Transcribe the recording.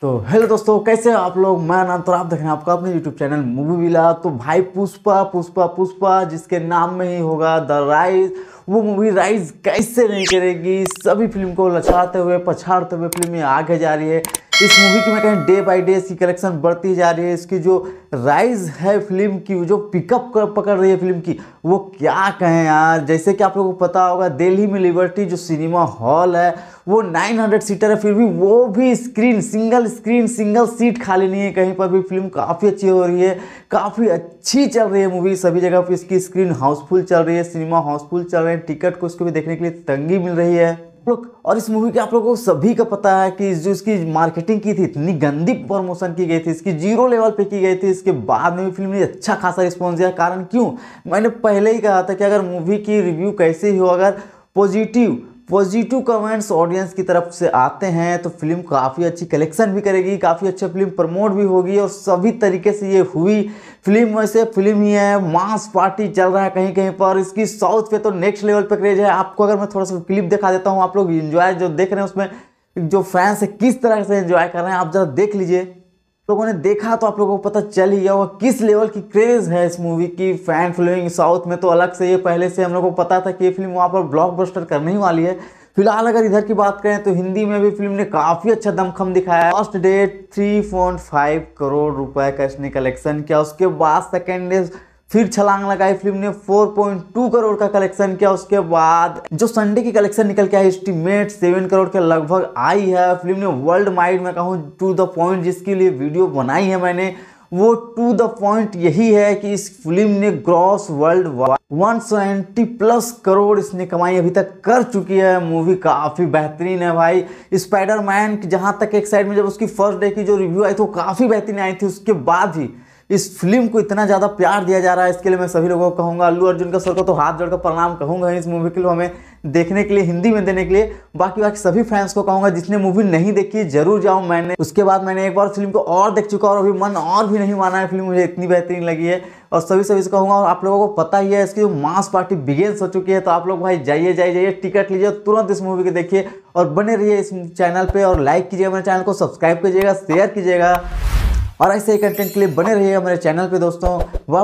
तो हेलो दोस्तों कैसे हैं आप लोग मैं नाम तो आप देख रहे हैं आपका अपने यूट्यूब चैनल मूवी विला तो भाई पुष्पा पुष्पा पुष्पा जिसके नाम में ही होगा द राइज वो मूवी राइज कैसे नहीं करेगी सभी फिल्म को लचाते हुए पछाड़ते हुए फिल्म आगे जा रही है इस मूवी की मैं कहें डे बाई डे इसकी कलेक्शन बढ़ती जा रही है इसकी जो राइज है फिल्म की जो पिकअप पकड़ रही है फिल्म की वो क्या कहें यार जैसे कि आप लोगों को पता होगा दिल्ली में लिबर्टी जो सिनेमा हॉल है वो 900 सीटर है फिर भी वो भी screen single screen single seat खाली नहीं है कहीं पर भी फिल्म काफ़ी अच्छी हो रही है काफ़ी अच्छी चल रही है मूवी सभी जगह पर इसकी स्क्रीन हाउसफुल चल रही है सिनेमा हाउसफुल चल रहे हैं टिकट को उसको भी देखने के लिए तंगी मिल रही है लोग और इस मूवी के आप लोगों को सभी का पता है कि जो इसकी मार्केटिंग की थी इतनी गंदी प्रमोशन की गई थी इसकी जीरो लेवल पे की गई थी इसके बाद में फिल्म ने अच्छा खासा रिस्पॉन्स दिया कारण क्यों मैंने पहले ही कहा था कि अगर मूवी की रिव्यू कैसे ही हो अगर पॉजिटिव पॉजिटिव कमेंट्स ऑडियंस की तरफ से आते हैं तो फिल्म काफ़ी अच्छी कलेक्शन भी करेगी काफ़ी अच्छी फिल्म प्रमोट भी होगी और सभी तरीके से ये हुई फिल्म वैसे फिल्म ही है मास पार्टी चल रहा है कहीं कहीं पर इसकी साउथ पे तो नेक्स्ट लेवल पे क्रेज है आपको अगर मैं थोड़ा सा क्लिप दिखा देता हूँ आप लोग इन्जॉय जो देख रहे हैं उसमें जो फैंस है किस तरह से इन्जॉय कर रहे हैं आप ज़रा देख लीजिए लोगों ने देखा तो आप लोगों को पता चल ही गया होगा किस लेवल की क्रेज़ है इस मूवी की फैन फॉलोइंग साउथ में तो अलग से ये पहले से हम लोग को पता था कि ये फिल्म वहाँ पर ब्लॉकबस्टर करने ही वाली है फिलहाल अगर इधर की बात करें तो हिंदी में भी फिल्म ने काफ़ी अच्छा दमखम दिखाया first day three point five crore रुपए का इसने कलेक्शन किया उसके बाद सेकेंड डेज फिर छलांग लगाई फिल्म ने 4.2 करोड़ का कलेक्शन किया उसके बाद जो संडे की कलेक्शन निकल के आई एस्टिमेट 7 करोड़ के लगभग आई है फिल्म ने वर्ल्ड वाइड में कहूँ टू द पॉइंट जिसके लिए वीडियो बनाई है मैंने वो टू द पॉइंट यही है कि इस फिल्म ने gross world one seventy plus crore इसने कमाई अभी तक कर चुकी है मूवी काफ़ी बेहतरीन है भाई स्पाइडरमैन जहाँ तक एक साइड में जब उसकी फर्स्ट डे की जो रिव्यू आई थी वो तो काफ़ी बेहतरीन आई थी उसके बाद ही इस फिल्म को इतना ज़्यादा प्यार दिया जा रहा है इसके लिए मैं सभी लोगों को कहूँगा अल्लू अर्जुन का सर को तो हाथ जोड़कर प्रणाम कहूँगा इस मूवी को हमें देखने के लिए हिंदी में देने के लिए बाकी बाकी सभी फैंस को कहूँगा जिसने मूवी नहीं देखी जरूर जाऊँ मैंने उसके बाद मैंने एक बार फिल्म को और देख चुका और अभी मन और भी नहीं माना है फिल्म मुझे इतनी बेहतरीन लगी है और सभी सभी से कहूँगा और आप लोगों को पता ही है इसकी जो मास पार्टी बिगेन्स हो चुकी है तो आप लोग भाई जाइए जाइए जाइए टिकट लीजिए तुरंत इस मूवी को देखिए और बने रहिए इस चैनल पर और लाइक कीजिएगा मेरे चैनल को सब्सक्राइब कीजिएगा शेयर कीजिएगा और ऐसे ही कंटेंट के लिए बने रहिए हमारे चैनल पे दोस्तों